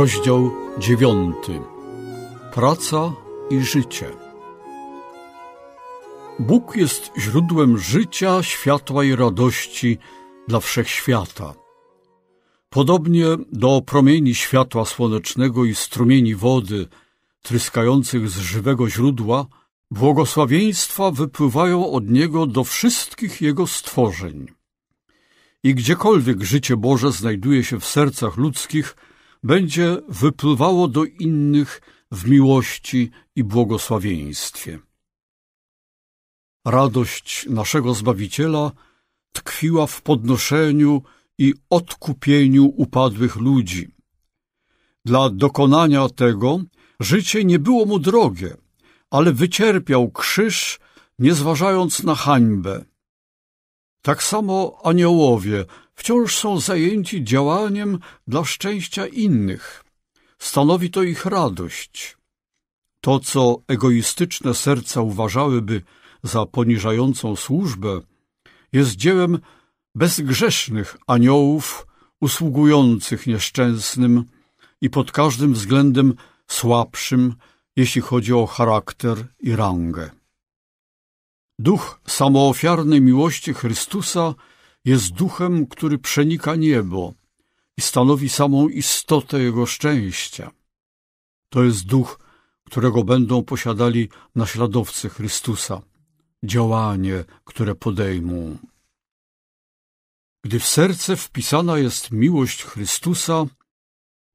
Rozdział dziewiąty. Praca i życie. Bóg jest źródłem życia, światła i radości dla wszechświata. Podobnie do promieni światła słonecznego i strumieni wody tryskających z żywego źródła, błogosławieństwa wypływają od niego do wszystkich jego stworzeń. I gdziekolwiek życie Boże znajduje się w sercach ludzkich – będzie wypływało do innych w miłości i błogosławieństwie. Radość naszego Zbawiciela tkwiła w podnoszeniu i odkupieniu upadłych ludzi. Dla dokonania tego życie nie było mu drogie, ale wycierpiał krzyż, nie zważając na hańbę. Tak samo aniołowie wciąż są zajęci działaniem dla szczęścia innych. Stanowi to ich radość. To, co egoistyczne serca uważałyby za poniżającą służbę, jest dziełem bezgrzesznych aniołów usługujących nieszczęsnym i pod każdym względem słabszym, jeśli chodzi o charakter i rangę. Duch samoofiarnej miłości Chrystusa jest duchem, który przenika niebo i stanowi samą istotę jego szczęścia. To jest duch, którego będą posiadali naśladowcy Chrystusa, działanie, które podejmą. Gdy w serce wpisana jest miłość Chrystusa,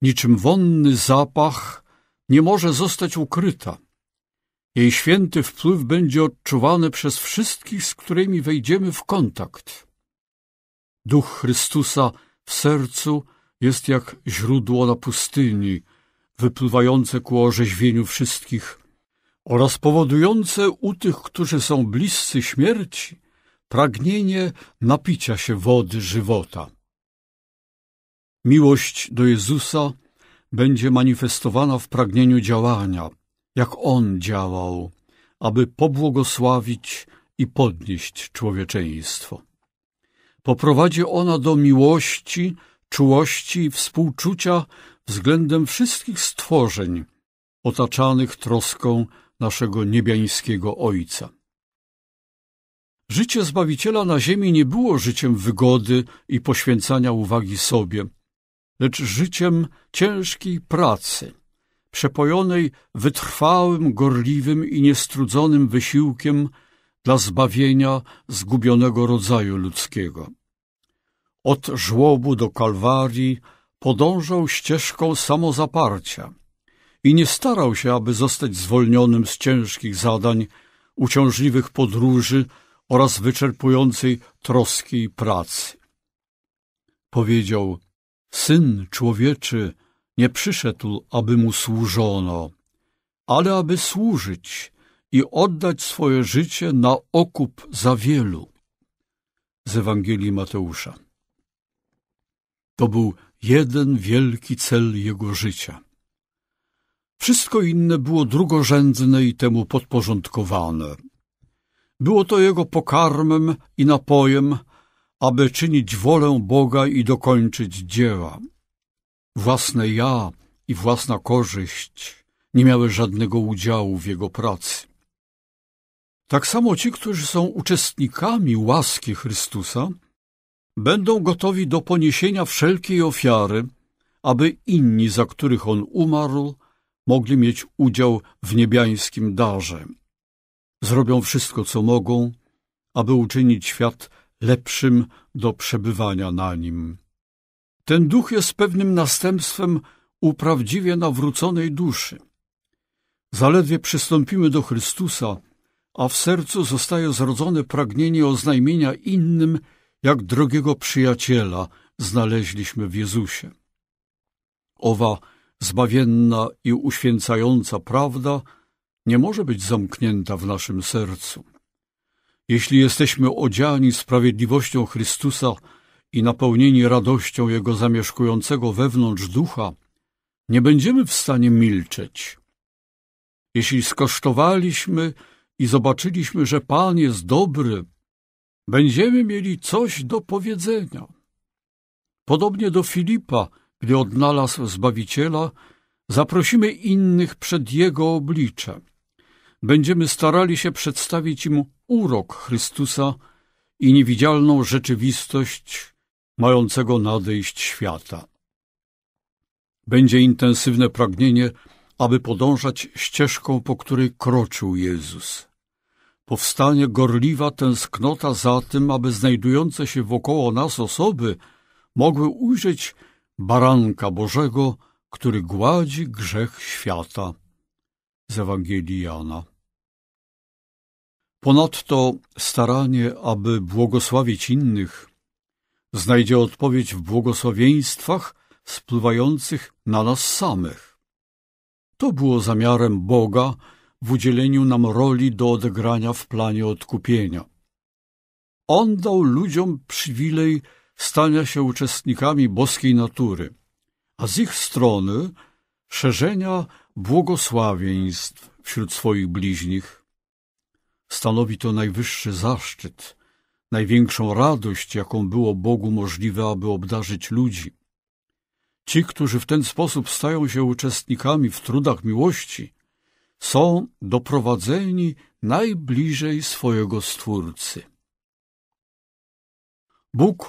niczym wonny zapach nie może zostać ukryta. Jej święty wpływ będzie odczuwany przez wszystkich, z którymi wejdziemy w kontakt. Duch Chrystusa w sercu jest jak źródło na pustyni, wypływające ku orzeźwieniu wszystkich oraz powodujące u tych, którzy są bliscy śmierci, pragnienie napicia się wody żywota. Miłość do Jezusa będzie manifestowana w pragnieniu działania, jak On działał, aby pobłogosławić i podnieść człowieczeństwo. Poprowadzi ona do miłości, czułości i współczucia względem wszystkich stworzeń otaczanych troską naszego niebiańskiego Ojca. Życie Zbawiciela na ziemi nie było życiem wygody i poświęcania uwagi sobie, lecz życiem ciężkiej pracy, przepojonej wytrwałym, gorliwym i niestrudzonym wysiłkiem dla zbawienia zgubionego rodzaju ludzkiego. Od żłobu do kalwarii podążał ścieżką samozaparcia i nie starał się, aby zostać zwolnionym z ciężkich zadań, uciążliwych podróży oraz wyczerpującej troski i pracy. Powiedział, Syn człowieczy nie przyszedł, aby mu służono, ale aby służyć i oddać swoje życie na okup za wielu. Z Ewangelii Mateusza. To był jeden wielki cel jego życia. Wszystko inne było drugorzędne i temu podporządkowane. Było to jego pokarmem i napojem, aby czynić wolę Boga i dokończyć dzieła. Własne ja i własna korzyść nie miały żadnego udziału w jego pracy tak samo ci, którzy są uczestnikami łaski Chrystusa, będą gotowi do poniesienia wszelkiej ofiary, aby inni, za których On umarł, mogli mieć udział w niebiańskim darze. Zrobią wszystko, co mogą, aby uczynić świat lepszym do przebywania na nim. Ten duch jest pewnym następstwem uprawdziwie nawróconej duszy. Zaledwie przystąpimy do Chrystusa, a w sercu zostaje zrodzone pragnienie oznajmienia innym, jak drogiego przyjaciela znaleźliśmy w Jezusie. Owa zbawienna i uświęcająca prawda nie może być zamknięta w naszym sercu. Jeśli jesteśmy odziani sprawiedliwością Chrystusa i napełnieni radością Jego zamieszkującego wewnątrz ducha, nie będziemy w stanie milczeć. Jeśli skosztowaliśmy i zobaczyliśmy, że Pan jest dobry, będziemy mieli coś do powiedzenia. Podobnie do Filipa, gdy odnalazł Zbawiciela, zaprosimy innych przed Jego oblicze. Będziemy starali się przedstawić im urok Chrystusa i niewidzialną rzeczywistość mającego nadejść świata. Będzie intensywne pragnienie, aby podążać ścieżką, po której kroczył Jezus powstanie gorliwa tęsknota za tym, aby znajdujące się wokoło nas osoby mogły ujrzeć baranka Bożego, który gładzi grzech świata. Z Ewangelii Jana. Ponadto staranie, aby błogosławić innych, znajdzie odpowiedź w błogosławieństwach spływających na nas samych. To było zamiarem Boga, w udzieleniu nam roli do odegrania w planie odkupienia. On dał ludziom przywilej stania się uczestnikami boskiej natury, a z ich strony szerzenia błogosławieństw wśród swoich bliźnich. Stanowi to najwyższy zaszczyt, największą radość, jaką było Bogu możliwe, aby obdarzyć ludzi. Ci, którzy w ten sposób stają się uczestnikami w trudach miłości, są doprowadzeni najbliżej swojego Stwórcy. Bóg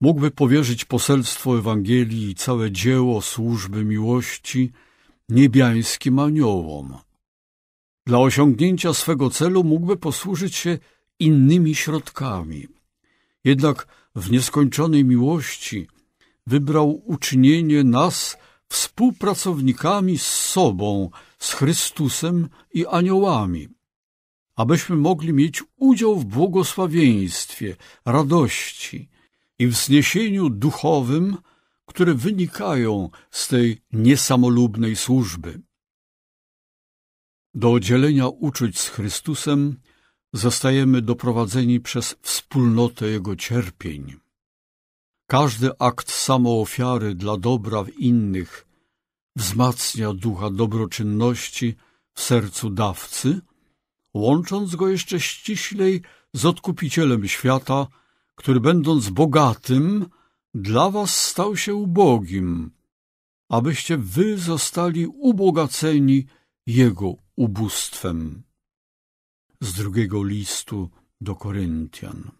mógłby powierzyć poselstwo Ewangelii i całe dzieło służby miłości niebiańskim aniołom. Dla osiągnięcia swego celu mógłby posłużyć się innymi środkami. Jednak w nieskończonej miłości wybrał uczynienie nas współpracownikami z sobą, z Chrystusem i aniołami, abyśmy mogli mieć udział w błogosławieństwie, radości i wzniesieniu duchowym, które wynikają z tej niesamolubnej służby. Do dzielenia uczuć z Chrystusem zostajemy doprowadzeni przez wspólnotę Jego cierpień. Każdy akt samoofiary dla dobra w innych wzmacnia ducha dobroczynności w sercu dawcy, łącząc go jeszcze ściślej z odkupicielem świata, który będąc bogatym, dla was stał się ubogim, abyście wy zostali ubogaceni jego ubóstwem. Z drugiego listu do Koryntian.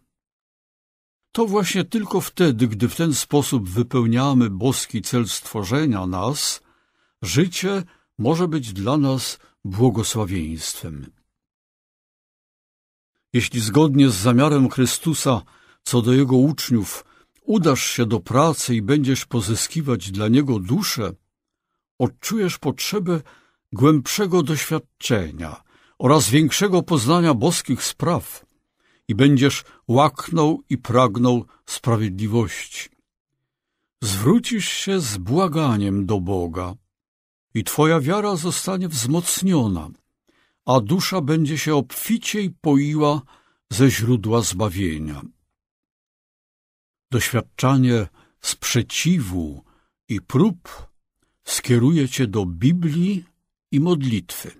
To właśnie tylko wtedy, gdy w ten sposób wypełniamy boski cel stworzenia nas, Życie może być dla nas błogosławieństwem. Jeśli zgodnie z zamiarem Chrystusa co do Jego uczniów udasz się do pracy i będziesz pozyskiwać dla Niego duszę, odczujesz potrzebę głębszego doświadczenia oraz większego poznania boskich spraw i będziesz łaknął i pragnął sprawiedliwości. Zwrócisz się z błaganiem do Boga i Twoja wiara zostanie wzmocniona, a dusza będzie się obficiej poiła ze źródła zbawienia. Doświadczanie sprzeciwu i prób skieruje Cię do Biblii i modlitwy.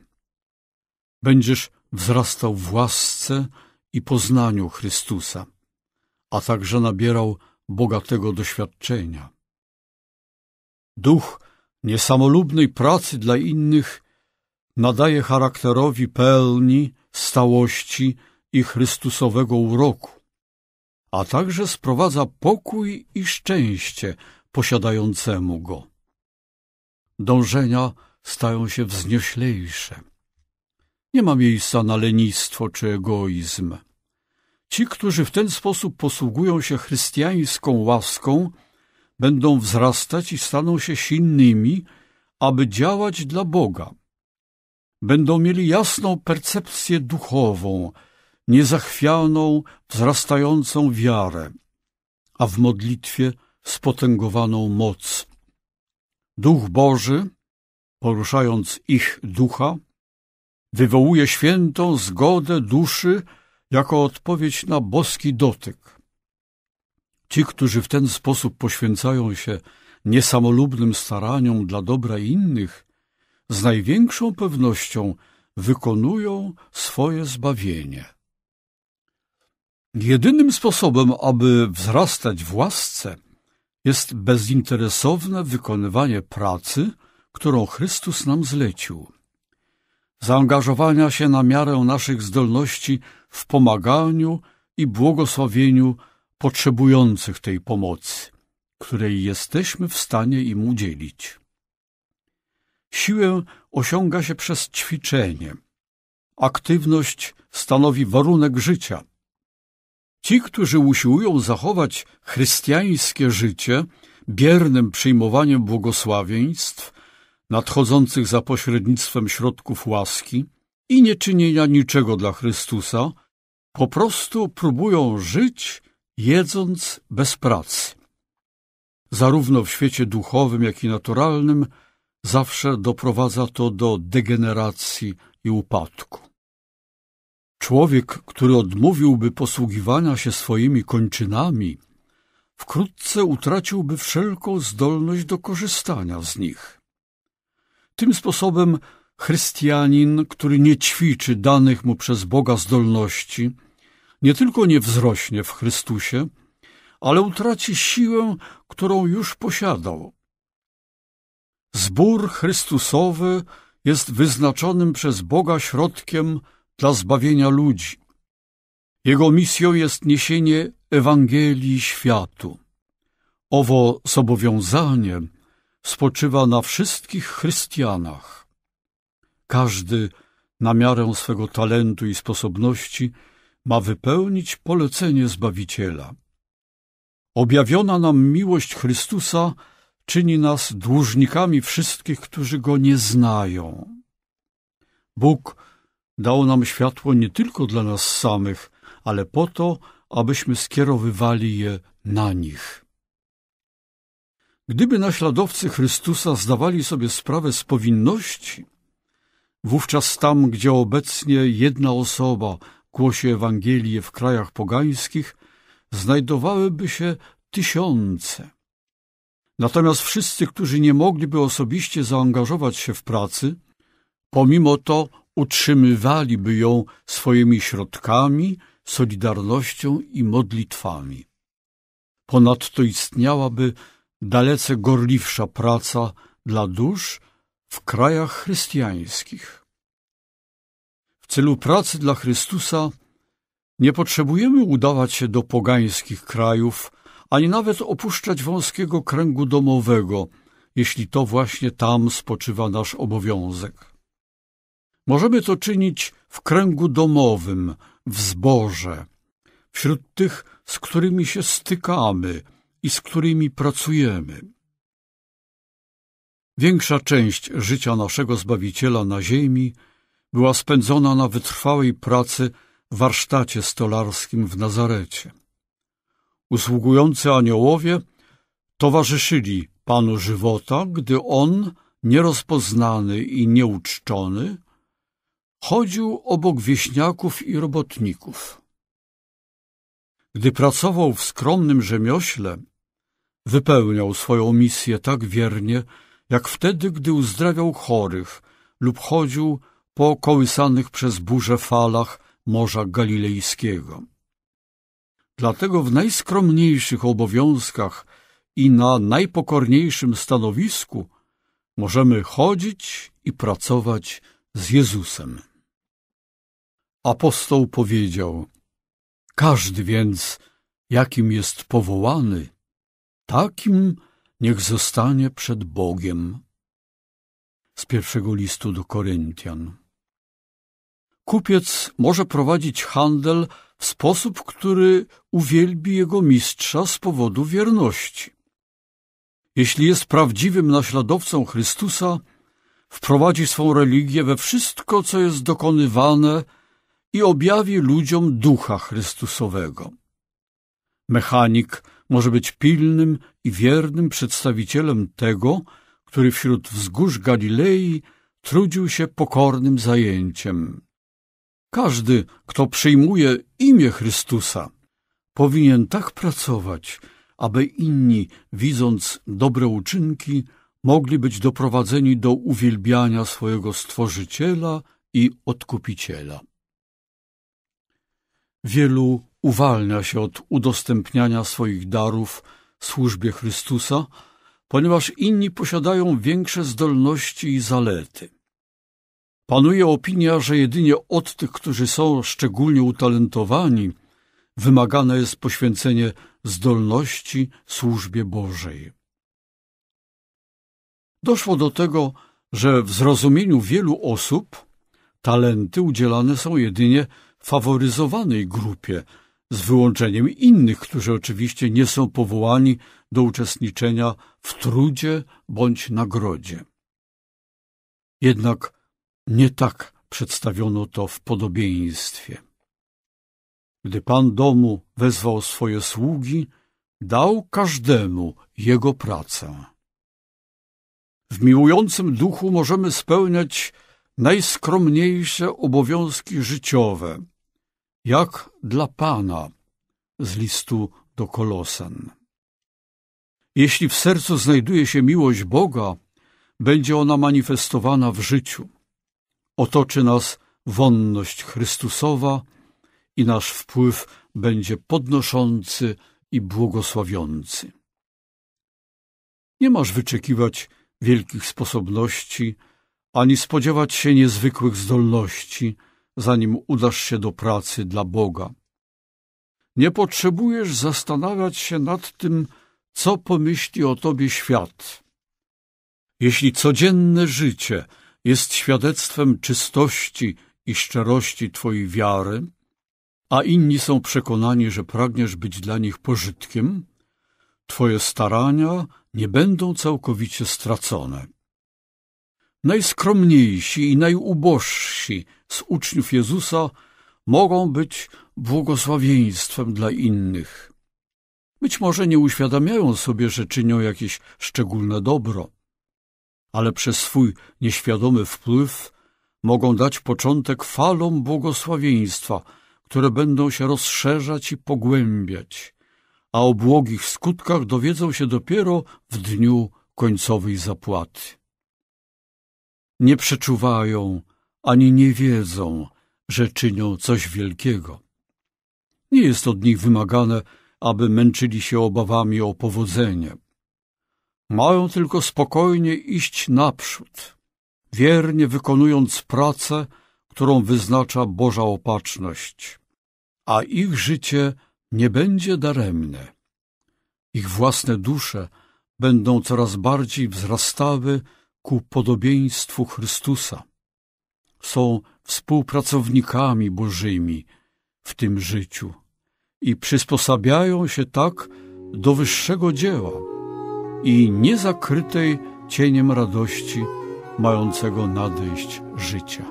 Będziesz wzrastał w łasce i poznaniu Chrystusa, a także nabierał bogatego doświadczenia. Duch niesamolubnej pracy dla innych nadaje charakterowi pełni, stałości i Chrystusowego uroku, a także sprowadza pokój i szczęście posiadającemu go. Dążenia stają się wznioślejsze. Nie ma miejsca na lenistwo czy egoizm. Ci, którzy w ten sposób posługują się chrześcijańską łaską, będą wzrastać i staną się silnymi, aby działać dla Boga. Będą mieli jasną percepcję duchową, niezachwianą, wzrastającą wiarę, a w modlitwie spotęgowaną moc. Duch Boży, poruszając ich ducha, wywołuje świętą zgodę duszy jako odpowiedź na boski dotyk. Ci, którzy w ten sposób poświęcają się niesamolubnym staraniom dla dobra innych, z największą pewnością wykonują swoje zbawienie. Jedynym sposobem, aby wzrastać w łasce, jest bezinteresowne wykonywanie pracy, którą Chrystus nam zlecił. Zaangażowania się na miarę naszych zdolności w pomaganiu i błogosławieniu potrzebujących tej pomocy, której jesteśmy w stanie im udzielić. Siłę osiąga się przez ćwiczenie. Aktywność stanowi warunek życia. Ci, którzy usiłują zachować chrystiańskie życie biernym przyjmowaniem błogosławieństw nadchodzących za pośrednictwem środków łaski i nieczynienia niczego dla Chrystusa, po prostu próbują żyć jedząc bez pracy. Zarówno w świecie duchowym, jak i naturalnym zawsze doprowadza to do degeneracji i upadku. Człowiek, który odmówiłby posługiwania się swoimi kończynami, wkrótce utraciłby wszelką zdolność do korzystania z nich. Tym sposobem chrystianin, który nie ćwiczy danych mu przez Boga zdolności, nie tylko nie wzrośnie w Chrystusie, ale utraci siłę, którą już posiadał. Zbór Chrystusowy jest wyznaczonym przez Boga środkiem dla zbawienia ludzi. Jego misją jest niesienie Ewangelii światu. Owo zobowiązanie spoczywa na wszystkich chrystianach. Każdy na miarę swego talentu i sposobności – ma wypełnić polecenie Zbawiciela. Objawiona nam miłość Chrystusa czyni nas dłużnikami wszystkich, którzy Go nie znają. Bóg dał nam światło nie tylko dla nas samych, ale po to, abyśmy skierowywali je na nich. Gdyby naśladowcy Chrystusa zdawali sobie sprawę z powinności, wówczas tam, gdzie obecnie jedna osoba głosie Ewangelię w krajach pogańskich, znajdowałyby się tysiące. Natomiast wszyscy, którzy nie mogliby osobiście zaangażować się w pracy, pomimo to utrzymywaliby ją swoimi środkami, solidarnością i modlitwami. Ponadto istniałaby dalece gorliwsza praca dla dusz w krajach chrześcijańskich celu pracy dla Chrystusa nie potrzebujemy udawać się do pogańskich krajów, ani nawet opuszczać wąskiego kręgu domowego, jeśli to właśnie tam spoczywa nasz obowiązek. Możemy to czynić w kręgu domowym, w zborze, wśród tych, z którymi się stykamy i z którymi pracujemy. Większa część życia naszego Zbawiciela na ziemi – była spędzona na wytrwałej pracy w warsztacie stolarskim w Nazarecie. Usługujący aniołowie towarzyszyli panu żywota, gdy on, nierozpoznany i nieuczczony, chodził obok wieśniaków i robotników. Gdy pracował w skromnym rzemiośle, wypełniał swoją misję tak wiernie, jak wtedy, gdy uzdrawiał chorych lub chodził po kołysanych przez burze falach Morza Galilejskiego. Dlatego w najskromniejszych obowiązkach i na najpokorniejszym stanowisku możemy chodzić i pracować z Jezusem. Apostoł powiedział, każdy więc, jakim jest powołany, takim niech zostanie przed Bogiem. Z pierwszego listu do Koryntian. Kupiec może prowadzić handel w sposób, który uwielbi jego mistrza z powodu wierności. Jeśli jest prawdziwym naśladowcą Chrystusa, wprowadzi swą religię we wszystko, co jest dokonywane i objawi ludziom ducha Chrystusowego. Mechanik może być pilnym i wiernym przedstawicielem tego, który wśród wzgórz Galilei trudził się pokornym zajęciem. Każdy, kto przyjmuje imię Chrystusa, powinien tak pracować, aby inni, widząc dobre uczynki, mogli być doprowadzeni do uwielbiania swojego Stworzyciela i Odkupiciela. Wielu uwalnia się od udostępniania swoich darów służbie Chrystusa, ponieważ inni posiadają większe zdolności i zalety. Panuje opinia, że jedynie od tych, którzy są szczególnie utalentowani, wymagane jest poświęcenie zdolności służbie Bożej. Doszło do tego, że w zrozumieniu wielu osób talenty udzielane są jedynie faworyzowanej grupie, z wyłączeniem innych, którzy oczywiście nie są powołani do uczestniczenia w trudzie bądź nagrodzie. Jednak nie tak przedstawiono to w podobieństwie. Gdy pan domu wezwał swoje sługi, dał każdemu jego pracę. W miłującym duchu możemy spełniać najskromniejsze obowiązki życiowe, jak dla Pana z listu do Kolosan. Jeśli w sercu znajduje się miłość Boga, będzie ona manifestowana w życiu otoczy nas wonność Chrystusowa i nasz wpływ będzie podnoszący i błogosławiący. Nie masz wyczekiwać wielkich sposobności, ani spodziewać się niezwykłych zdolności, zanim udasz się do pracy dla Boga. Nie potrzebujesz zastanawiać się nad tym, co pomyśli o tobie świat. Jeśli codzienne życie – jest świadectwem czystości i szczerości Twojej wiary, a inni są przekonani, że pragniesz być dla nich pożytkiem, Twoje starania nie będą całkowicie stracone. Najskromniejsi i najubożsi z uczniów Jezusa mogą być błogosławieństwem dla innych. Być może nie uświadamiają sobie, że czynią jakieś szczególne dobro ale przez swój nieświadomy wpływ mogą dać początek falom błogosławieństwa, które będą się rozszerzać i pogłębiać, a o błogich skutkach dowiedzą się dopiero w dniu końcowej zapłaty. Nie przeczuwają ani nie wiedzą, że czynią coś wielkiego. Nie jest od nich wymagane, aby męczyli się obawami o powodzenie mają tylko spokojnie iść naprzód, wiernie wykonując pracę, którą wyznacza Boża opatrzność, a ich życie nie będzie daremne. Ich własne dusze będą coraz bardziej wzrastały ku podobieństwu Chrystusa. Są współpracownikami Bożymi w tym życiu i przysposabiają się tak do wyższego dzieła i niezakrytej cieniem radości mającego nadejść życia.